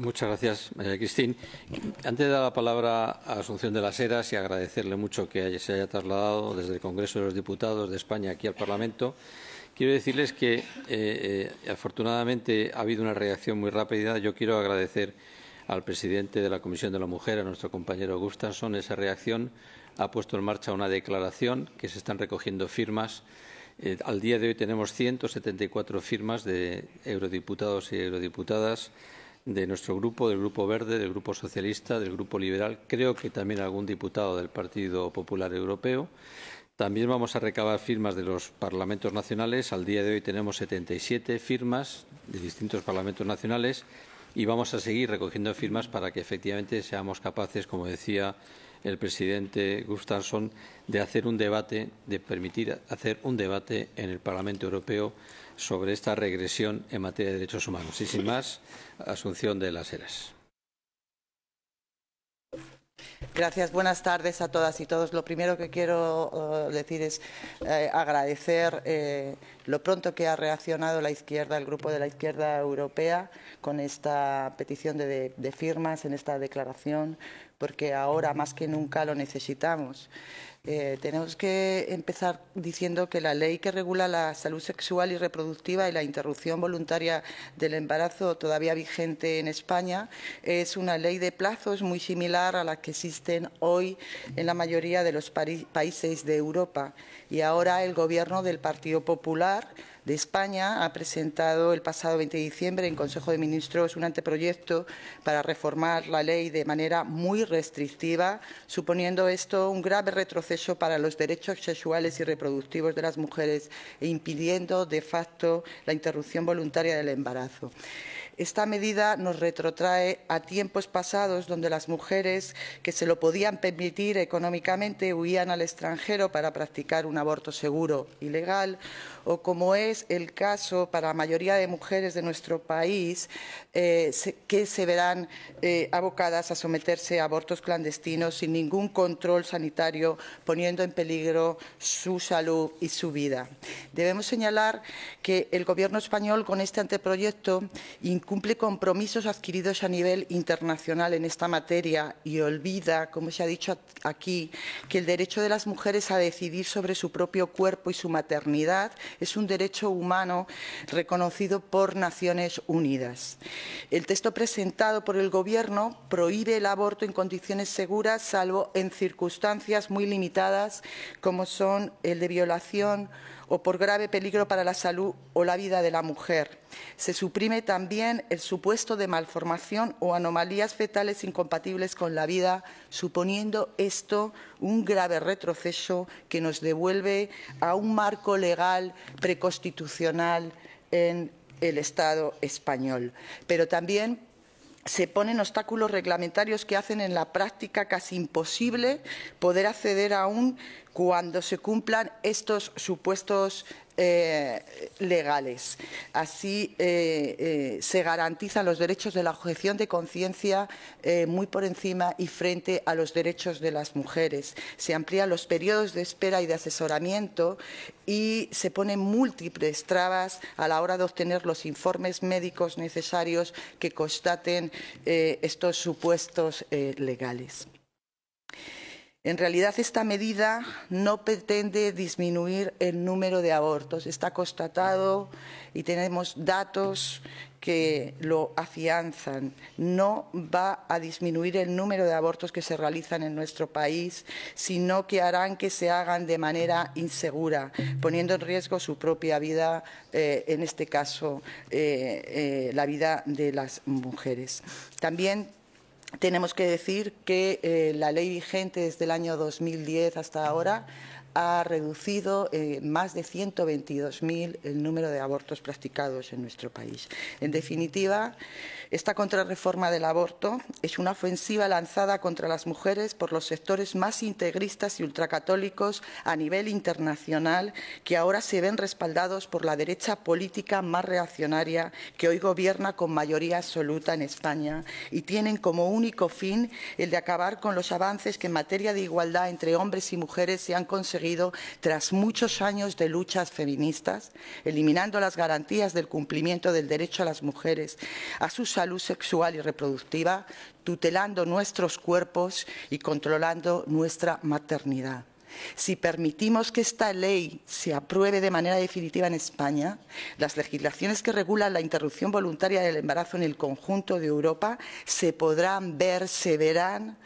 Muchas gracias, María Cristín. Antes de dar la palabra a Asunción de las Heras y agradecerle mucho que se haya trasladado desde el Congreso de los Diputados de España aquí al Parlamento, quiero decirles que eh, eh, afortunadamente ha habido una reacción muy rápida. Yo quiero agradecer al presidente de la Comisión de la Mujer, a nuestro compañero Gustafsson, esa reacción. Ha puesto en marcha una declaración que se están recogiendo firmas. Eh, al día de hoy tenemos 174 firmas de eurodiputados y eurodiputadas de nuestro grupo, del Grupo Verde, del Grupo Socialista, del Grupo Liberal, creo que también algún diputado del Partido Popular Europeo. También vamos a recabar firmas de los parlamentos nacionales. Al día de hoy tenemos 77 firmas de distintos parlamentos nacionales y vamos a seguir recogiendo firmas para que efectivamente seamos capaces, como decía el presidente Gustafsson de hacer un debate, de permitir hacer un debate en el Parlamento Europeo sobre esta regresión en materia de derechos humanos. Y sin más, asunción de las eras. Gracias, buenas tardes a todas y todos. Lo primero que quiero oh, decir es eh, agradecer eh, lo pronto que ha reaccionado la izquierda, el grupo de la izquierda europea, con esta petición de, firmas en esta declaración, porque ahora más que nunca lo necesitamos. Eh, tenemos que empezar diciendo que la ley que regula la salud sexual y reproductiva y la interrupción voluntaria del embarazo todavía vigente en España es una ley de plazos muy similar a la que existe existen hoy en la mayoría de los países de Europa. Y ahora el Gobierno del Partido Popular de España ha presentado el pasado 20 de diciembre en Consejo de Ministros un anteproyecto para reformar la ley de manera muy restrictiva, suponiendo esto un grave retroceso para los derechos sexuales y reproductivos de las mujeres e impidiendo de facto la interrupción voluntaria del embarazo. Esta medida nos retrotrae a tiempos pasados donde las mujeres que se lo podían permitir económicamente huían al extranjero para practicar un aborto seguro y legal o como es el caso para la mayoría de mujeres de nuestro país eh, que se verán eh, abocadas a someterse a abortos clandestinos sin ningún control sanitario poniendo en peligro su salud y su vida. Debemos señalar que el Gobierno español con este anteproyecto incluye cumple compromisos adquiridos a nivel internacional en esta materia y olvida, como se ha dicho aquí, que el derecho de las mujeres a decidir sobre su propio cuerpo y su maternidad es un derecho humano reconocido por Naciones Unidas. El texto presentado por el Gobierno prohíbe el aborto en condiciones seguras, salvo en circunstancias muy limitadas como son el de violación, o por grave peligro para la salud o la vida de la mujer. Se suprime también el supuesto de malformación o anomalías fetales incompatibles con la vida, suponiendo esto un grave retroceso que nos devuelve a un marco legal preconstitucional en el Estado español. Pero también se ponen obstáculos reglamentarios que hacen en la práctica casi imposible poder acceder a un cuando se cumplan estos supuestos eh, legales. Así eh, eh, se garantizan los derechos de la objeción de conciencia muy por encima y frente a los derechos de las mujeres. Se amplían los periodos de espera y de asesoramiento y se ponen múltiples trabas a la hora de obtener los informes médicos necesarios que constaten estos supuestos legales. En realidad esta medida no pretende disminuir el número de abortos. Está constatado y tenemos datos que lo afianzan. No va a disminuir el número de abortos que se realizan en nuestro país, sino que harán que se hagan de manera insegura, poniendo en riesgo su propia vida, eh, en este caso eh, eh, la vida de las mujeres. También tenemos que decir que eh, la ley vigente desde el año 2010 hasta ahora ha reducido eh, más de 122.000 el número de abortos practicados en nuestro país. En definitiva, esta contrarreforma del aborto es una ofensiva lanzada contra las mujeres por los sectores más integristas y ultracatólicos a nivel internacional que ahora se ven respaldados por la derecha política más reaccionaria que hoy gobierna con mayoría absoluta en España y tienen como único fin el de acabar con los avances que en materia de igualdad entre hombres y mujeres se han conseguido tras muchos años de luchas feministas, eliminando las garantías del cumplimiento del derecho a las mujeres, a sus salud sexual y reproductiva, tutelando nuestros cuerpos y controlando nuestra maternidad. Si permitimos que esta ley se apruebe de manera definitiva en España, las legislaciones que regulan la interrupción voluntaria del embarazo en el conjunto de Europa se podrán ver, se verán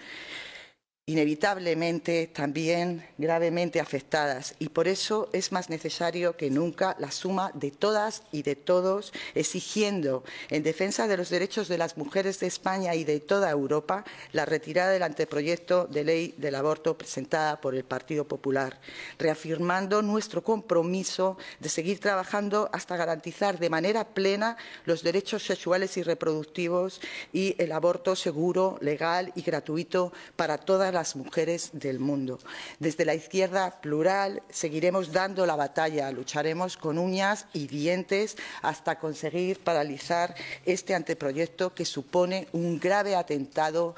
inevitablemente también gravemente afectadas y por eso es más necesario que nunca la suma de todas y de todos exigiendo en defensa de los derechos de las mujeres de España y de toda Europa la retirada del anteproyecto de ley del aborto presentada por el Partido Popular, reafirmando nuestro compromiso de seguir trabajando hasta garantizar de manera plena los derechos sexuales y reproductivos y el aborto seguro, legal y gratuito para todas las mujeres del mundo. Desde la izquierda plural seguiremos dando la batalla, lucharemos con uñas y dientes hasta conseguir paralizar este anteproyecto que supone un grave atentado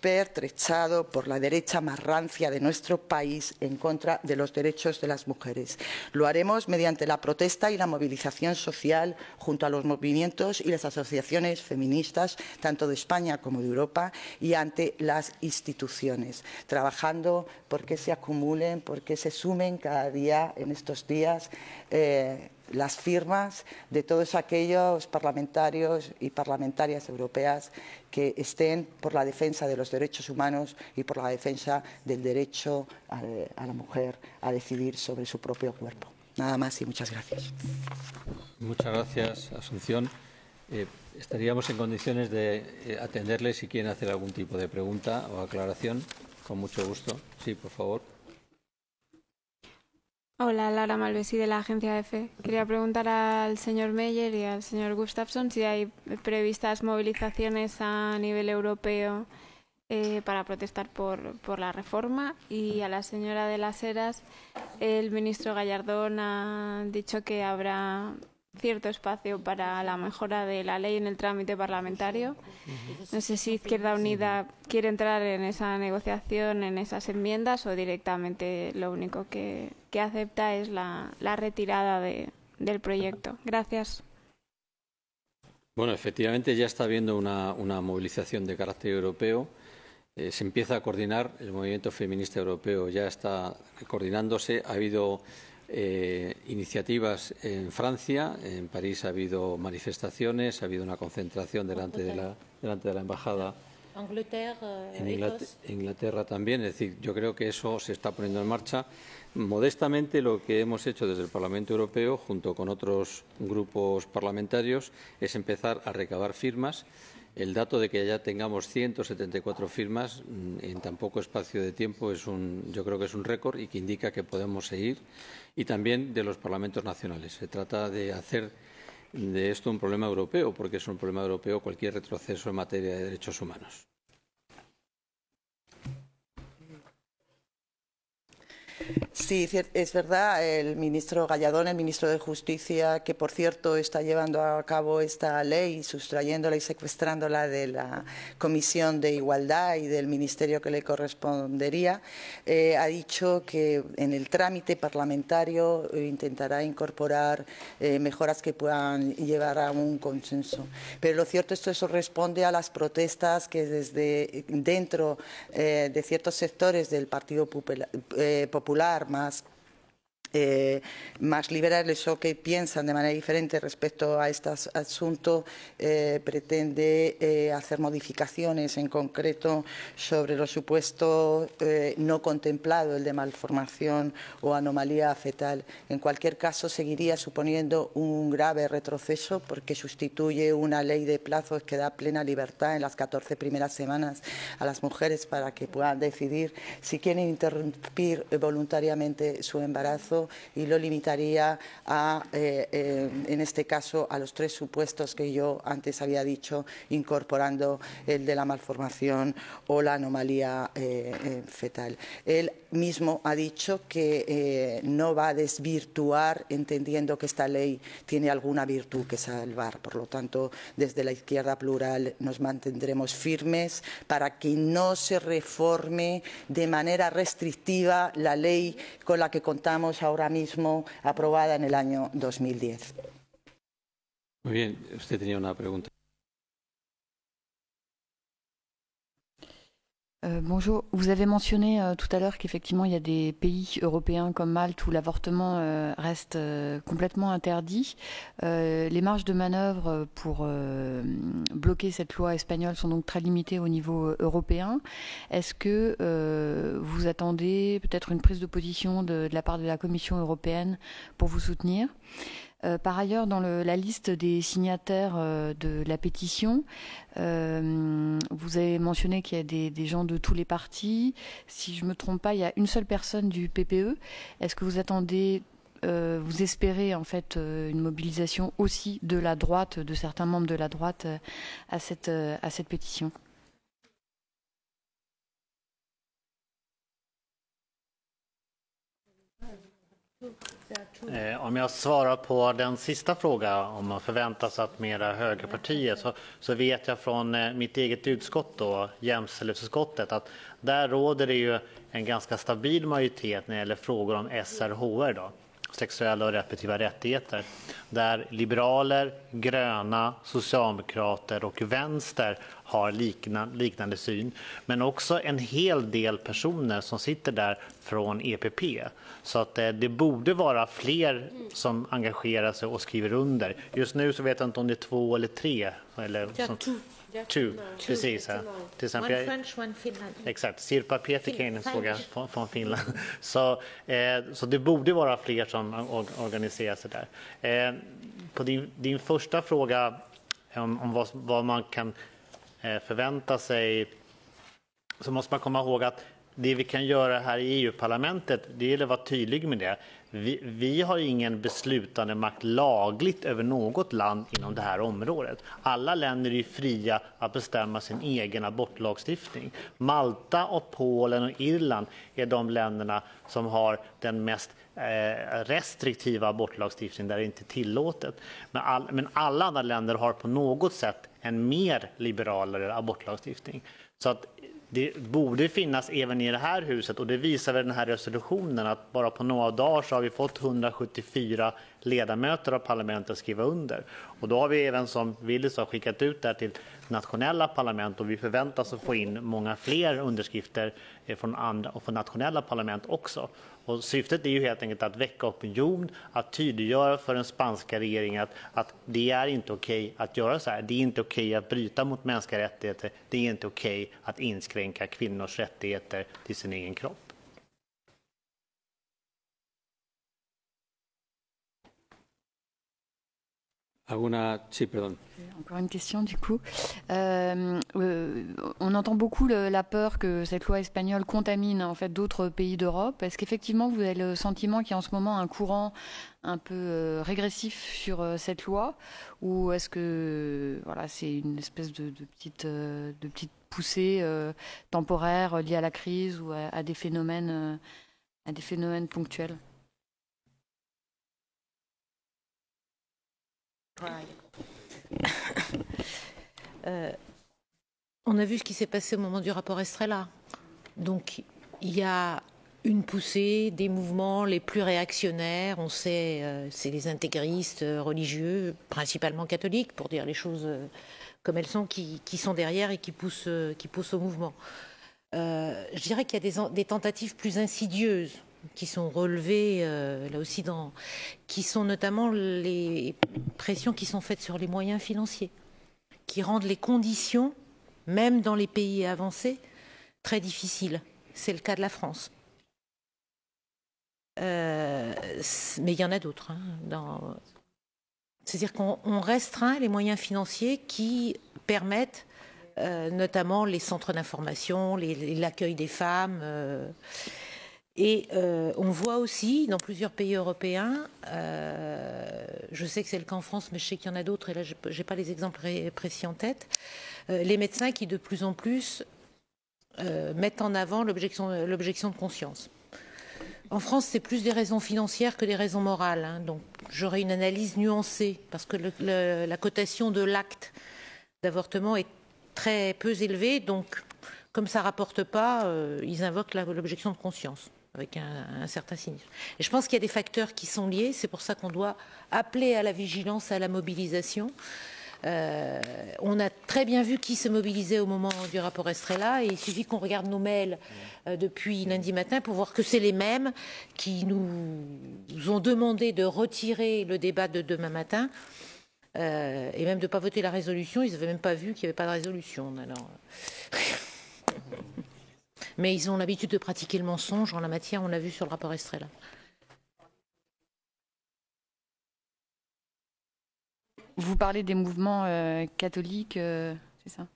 pertrechado por la derecha más rancia de nuestro país en contra de los derechos de las mujeres. Lo haremos mediante la protesta y la movilización social junto a los movimientos y las asociaciones feministas, tanto de España como de Europa, y ante las instituciones, trabajando porque se acumulen, porque se sumen cada día en estos días. Eh, las firmas de todos aquellos parlamentarios y parlamentarias europeas que estén por la defensa de los derechos humanos y por la defensa del derecho a, la mujer a decidir sobre su propio cuerpo. Nada más y muchas gracias. Muchas gracias, Asunción. Eh, estaríamos en condiciones de eh, atenderle si quieren hacer algún tipo de pregunta o aclaración. Con mucho gusto. Sí, por favor. Hola, Lara Malvesi de la agencia EFE. Quería preguntar al señor Meyer y al señor Gustafsson si hay previstas movilizaciones a nivel europeo eh, para protestar por, por, la reforma y a la señora de las Heras el ministro Gallardón ha dicho que habrá cierto espacio para la mejora de la ley en el trámite parlamentario. No sé si Izquierda Unida quiere entrar en esa negociación, en esas enmiendas, o directamente lo único que, que acepta es la, la retirada de, del proyecto. Gracias. Bueno, efectivamente ya está habiendo una, una movilización de carácter europeo. Eh, se empieza a coordinar, el movimiento feminista europeo ya está coordinándose. Ha habido eh, iniciativas en Francia. En París ha habido manifestaciones, ha habido una concentración delante de la, delante de embajada. Eh, en Inglaterra, también. Es decir, yo creo que eso se está poniendo en marcha. Modestamente, lo que hemos hecho desde el Parlamento Europeo, junto con otros grupos parlamentarios, es empezar a recabar firmas el dato de que ya tengamos 174 firmas mm, en tan poco espacio de tiempo es un, yo creo que es un récord y que indica que podemos seguir y también de los parlamentos nacionales. Se trata de hacer de esto un problema europeo, porque es un problema europeo cualquier retroceso en materia de derechos humanos. Sí, es verdad. El ministro Galladón, el ministro de Justicia, que por cierto está llevando a cabo esta ley, sustrayéndola y secuestrándola de la Comisión de Igualdad y del ministerio que le correspondería, eh, ha dicho que en el trámite parlamentario intentará incorporar eh, mejoras que puedan llevar a un consenso. Pero lo cierto es que eso responde a las protestas que desde eh, dentro de ciertos sectores del Partido Popular popular, más eh, más liberales o que piensan de manera diferente respecto a este asunto eh, pretende eh, hacer modificaciones en concreto sobre lo supuesto no contemplado, el de malformación o anomalía fetal. En cualquier caso, seguiría suponiendo un grave retroceso porque sustituye una ley de plazos que da plena libertad en las 14 primeras semanas a las mujeres para que puedan decidir si quieren interrumpir voluntariamente su embarazo y lo limitaría a, eh, eh, en este caso, a los tres supuestos que yo antes había dicho, incorporando el de la malformación o la anomalía eh, fetal mismo ha dicho que eh, no va a desvirtuar, entendiendo que esta ley tiene alguna virtud que salvar. Por lo tanto, desde la izquierda plural nos mantendremos firmes para que no se reforme de manera restrictiva la ley con la que contamos ahora mismo, aprobada en el año 2010. Muy bien, usted tenía una pregunta. Euh, bonjour, vous avez mentionné euh, tout à l'heure qu'effectivement il y a des pays européens comme Malte où l'avortement euh, reste complètement interdit. les marges de manœuvre pour bloquer cette loi espagnole sont donc très limitées au niveau européen. Est-ce que vous attendez peut-être une prise de position de, de, la part de la Commission européenne pour vous soutenir euh, par ailleurs, dans la liste des signataires euh, de la pétition, euh, vous avez mentionné qu'il y a des, gens de tous les partis. Si je ne me trompe pas, il y a une seule personne du PPE. Est-ce que vous attendez, vous espérez en fait une mobilisation aussi de la droite, de certains membres de la droite à cette pétition Eh, om jag svarar på den sista frågan, om man förväntar sig att mera högerpartier, så, så vet jag från eh, mitt eget utskott, då, jämställdhetsutskottet, att där råder det ju en ganska stabil majoritet när det gäller frågor om SRHR. Då sexuella och reproduktiva rättigheter där liberaler, gröna, socialdemokrater och vänster har liknande, liknande syn. Men också en hel del personer som sitter där från EPP. Så att det, eh, det borde vara fler som engagerar sig och skriver under. Just nu så vet jag inte om det är två eller tre. Eller, jag som, Two, precis. Ja. Till exempel, one French, one Finland. Exakt, Sirpa Pietikäinen såg från, från Finland. Så, eh, så det borde vara fler som organiserar sig där. Eh, på din, din första fråga om, om vad, vad man kan eh, förvänta sig så måste man komma ihåg att det vi kan göra här i EU-parlamentet, det gäller att vara tydlig med det. Vi, vi, har ingen beslutande makt lagligt över något land inom det här området. Alla länder är fria att bestämma sin egen abortlagstiftning. Malta, och Polen och Irland är de länderna som har den mest eh, restriktiva abortlagstiftning där det inte är tillåtet. Men, all, men, alla andra länder har på något sätt en mer liberalare abortlagstiftning. Så att det borde finnas även i det här huset och det visar väl den här resolutionen att bara på några dagar så har vi fått 174 ledamöter av parlamentet skriva under. Och då har vi även som Willys har skickat ut det här till nationella parlament och vi förväntas att få in många fler underskrifter eh, från, andra, och från nationella parlament också. Och syftet är ju helt enkelt att väcka opinion, att tydliggöra för den spanska regeringen att, att det är inte okej okay att göra så här. Det är inte okej okay att bryta mot mänskliga rättigheter. Det är inte okej okay att inskränka kvinnors rättigheter till sin egen kropp. Euh, encore une question du coup. Euh, euh, on entend beaucoup la peur que cette loi espagnole contamine en fait d'autres pays d'Europe. Est-ce qu'effectivement vous avez le sentiment qu'il y a en ce moment un courant un peu régressif sur cette loi, ou est-ce que voilà c'est une espèce de, petite de petite poussée temporaire liée à la crise ou à des phénomènes à des phénomènes ponctuels? Euh, on a vu ce qui s'est passé au moment du rapport Estrella. Donc il y a une poussée des mouvements les plus réactionnaires. On sait, euh, c'est les intégristes religieux, principalement catholiques, pour dire les choses euh, comme elles sont, qui, sont derrière et qui poussent, qui poussent au mouvement. je dirais qu'il y a des, des, tentatives plus insidieuses qui sont relevés euh, là aussi dans, qui sont notamment les pressions qui sont faites sur les moyens financiers, qui rendent les conditions, même dans les pays avancés, très difficiles. C'est le cas de la France. Euh, mais il y en a d'autres. Hein, c'est-à-dire qu'on restreint les moyens financiers qui permettent euh, notamment les centres d'information, l'accueil des femmes. Et euh, on voit aussi dans plusieurs pays européens, euh, je sais que c'est le cas en France, mais je sais qu'il y en a d'autres, et là je n'ai pas les exemples précis en tête, euh, les médecins qui de plus en plus mettent en avant l'objection de conscience. En France, c'est plus des raisons financières que des raisons morales. Hein. donc j'aurais une analyse nuancée, parce que la cotation de l'acte d'avortement est très peu élevée, donc comme ça ne rapporte pas, ils invoquent l'objection de conscience avec un, certain cynisme. Et je pense qu'il y a des facteurs qui sont liés, c'est pour ça qu'on doit appeler à la vigilance, à la mobilisation. Euh, on a très bien vu qui se mobilisait au moment du rapport Estrella et il suffit qu'on regarde nos mails euh, depuis lundi matin pour voir que c'est les mêmes qui nous ont demandé de retirer le débat de demain matin euh, et même de ne pas voter la résolution. Ils n'avaient même pas vu qu'il n'y avait pas de résolution. Alors... mais ils ont l'habitude de pratiquer le mensonge en la matière, on l'a vu sur le rapport Estrella. Vous parlez des mouvements euh, catholiques, euh, c'est ça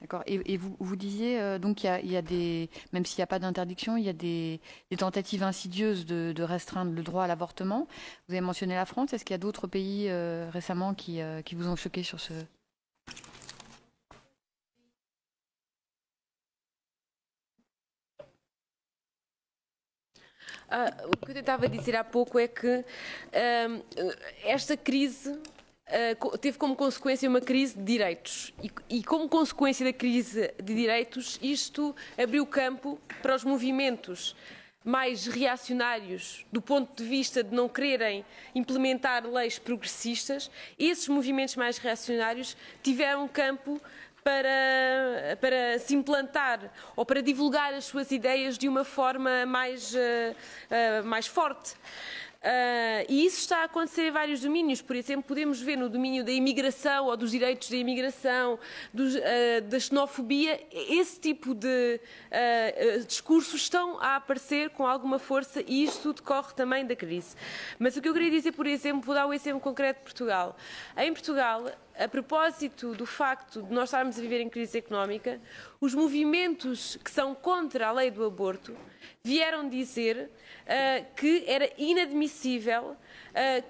D'accord. Et, vous, disiez, euh, donc, il y, a, des, même s'il n'y a pas d'interdiction, il y a des, tentatives insidieuses de, restreindre le droit à l'avortement. Vous avez mentionné la France. Est-ce qu'il y a d'autres pays récemment qui, vous ont choqué sur ce, Ah, o que eu tentava dizer há pouco é que esta crise ah, teve como consequência uma crise de direitos. E, e, como consequência da crise de direitos, isto abriu campo para os movimentos mais reacionários, do ponto de vista de não quererem implementar leis progressistas, esses movimentos mais reacionários tiveram campo para, para se implantar ou para divulgar as suas ideias de uma forma mais, uh, uh, mais forte. Uh, e isso está a acontecer em vários domínios. Por exemplo, podemos ver no domínio da imigração ou dos direitos da imigração, dos, uh, da xenofobia, esse tipo de uh, discursos estão a aparecer com alguma força e isto decorre também da crise. Mas o que eu queria dizer, por exemplo, vou dar um exemplo concreto de Portugal. Em Portugal, a propósito do facto de nós estarmos a viver em crise económica, os movimentos que são contra a lei do aborto vieram dizer uh, que era inadmissível uh,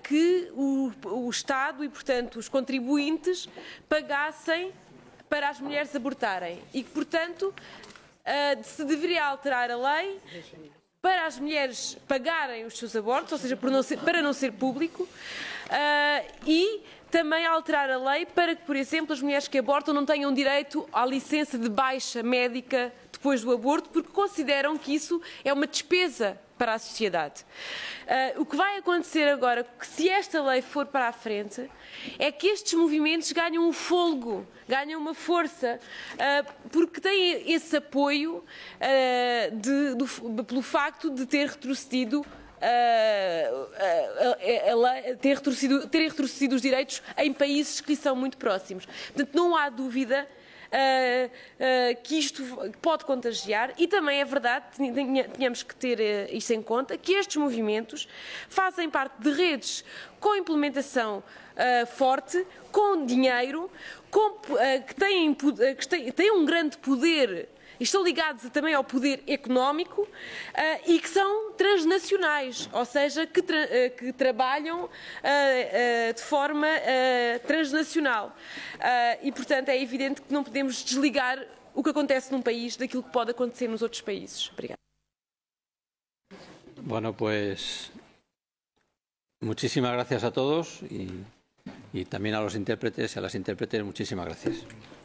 que o, o Estado e, portanto, os contribuintes pagassem para as mulheres abortarem e que, portanto, uh, se deveria alterar a lei para as mulheres pagarem os seus abortos, ou seja, não ser, para não ser público, e também alterar a lei para que, por exemplo, as mulheres que abortam não tenham direito à licença de baixa médica depois do aborto, porque consideram que isso é uma despesa para a sociedade. Uh, o que vai acontecer agora, se esta lei for para a frente, é que estes movimentos ganham um folgo, ganham uma força, uh, porque têm esse apoio uh, de, do, pelo facto de ter retrocedido uh, uh, ter, retrocedido, retrocedido os direitos em países que lhe são muito próximos. Portanto, não há dúvida Uh, uh, que isto pode contagiar e também é verdade, tínhamos que ter uh, em conta, que estes movimentos fazem parte de redes com implementação ah, forte, com dinheiro, com, que, têm, que têm, têm um grande poder estão ligados também ao poder económico eh, e que são transnacionais, ou seja, que, tra eh, que trabalham eh, de forma transnacional. e, portanto, é evidente que não podemos desligar o que acontece num país daquilo que pode acontecer nos outros países. Obrigada. Bueno, pues muchísimas gracias a todos y, y también a los intérpretes y a las intérpretes, muchísimas gracias.